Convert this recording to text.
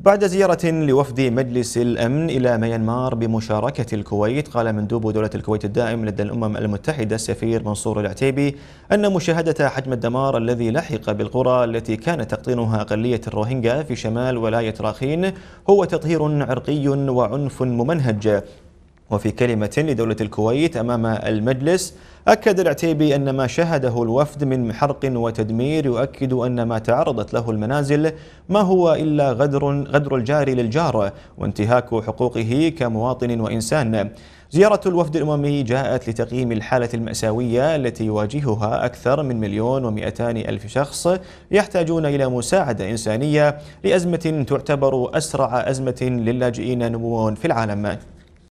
بعد زيارة لوفد مجلس الأمن إلى ميانمار بمشاركة الكويت قال مندوب دولة الكويت الدائم لدى الأمم المتحدة السفير منصور العتيبي أن مشاهدة حجم الدمار الذي لحق بالقرى التي كانت تقطنها أقلية الروهينجا في شمال ولاية راخين هو تطهير عرقي وعنف ممنهج وفي كلمة لدولة الكويت أمام المجلس أكد العتيبي أن ما شهده الوفد من حرق وتدمير يؤكد أن ما تعرضت له المنازل ما هو إلا غدر, غدر الجار للجار وانتهاك حقوقه كمواطن وإنسان زيارة الوفد الأممي جاءت لتقييم الحالة المأساوية التي يواجهها أكثر من مليون ومئتان ألف شخص يحتاجون إلى مساعدة إنسانية لأزمة تعتبر أسرع أزمة للاجئين نموا في العالم